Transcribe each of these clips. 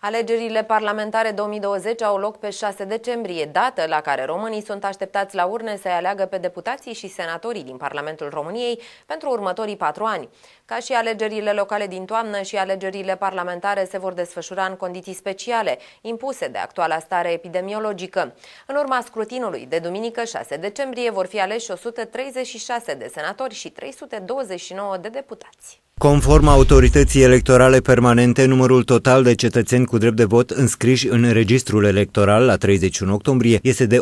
Alegerile parlamentare 2020 au loc pe 6 decembrie, dată la care românii sunt așteptați la urne să-i aleagă pe deputații și senatorii din Parlamentul României pentru următorii patru ani. Ca și alegerile locale din toamnă și alegerile parlamentare se vor desfășura în condiții speciale, impuse de actuala stare epidemiologică. În urma scrutinului de duminică 6 decembrie vor fi aleși 136 de senatori și 329 de deputați. Conform autorității electorale permanente, numărul total de cetățeni cu drept de vot înscriși în registrul electoral la 31 octombrie este de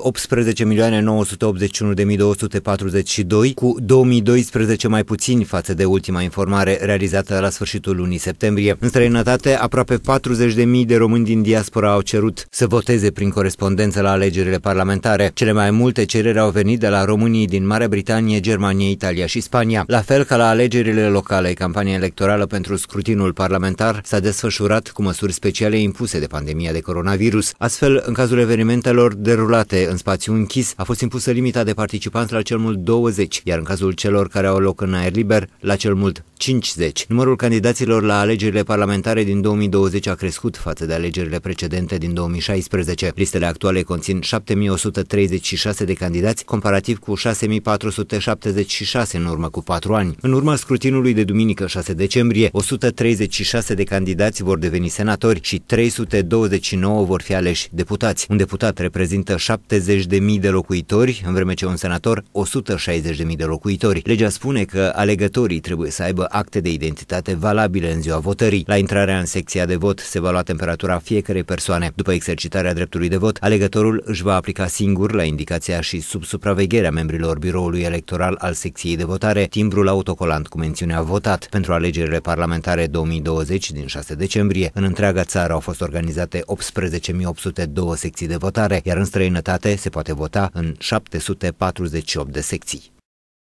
18.981.242, cu 2012 mai puțini față de ultima informare realizată la sfârșitul lunii septembrie. În străinătate, aproape 40.000 de români din diaspora au cerut să voteze prin corespondență la alegerile parlamentare. Cele mai multe cereri au venit de la românii din Marea Britanie, Germania, Italia și Spania. La fel ca la alegerile locale, campania campanie electorală pentru scrutinul parlamentar s-a desfășurat cu măsuri speciale impuse de pandemia de coronavirus. Astfel, în cazul evenimentelor derulate în spațiu închis, a fost impusă limita de participanți la cel mult 20, iar în cazul celor care au loc în aer liber, la cel mult 50. Numărul candidaților la alegerile parlamentare din 2020 a crescut față de alegerile precedente din 2016. Listele actuale conțin 7136 de candidați, comparativ cu 6476 în urmă cu 4 ani. În urma scrutinului de duminică, 6 decembrie, 136 de candidați vor deveni senatori și 329 vor fi aleși deputați. Un deputat reprezintă 70.000 de locuitori, în vreme ce un senator 160.000 de locuitori. Legea spune că alegătorii trebuie să aibă acte de identitate valabile în ziua votării. La intrarea în secția de vot se va lua temperatura fiecarei persoane. După exercitarea dreptului de vot, alegătorul își va aplica singur la indicația și sub supravegherea membrilor biroului electoral al secției de votare timbrul autocolant cu mențiunea votat. Pentru pentru alegerile parlamentare 2020 din 6 decembrie, în întreaga țară au fost organizate 18.802 secții de votare, iar în străinătate se poate vota în 748 de secții.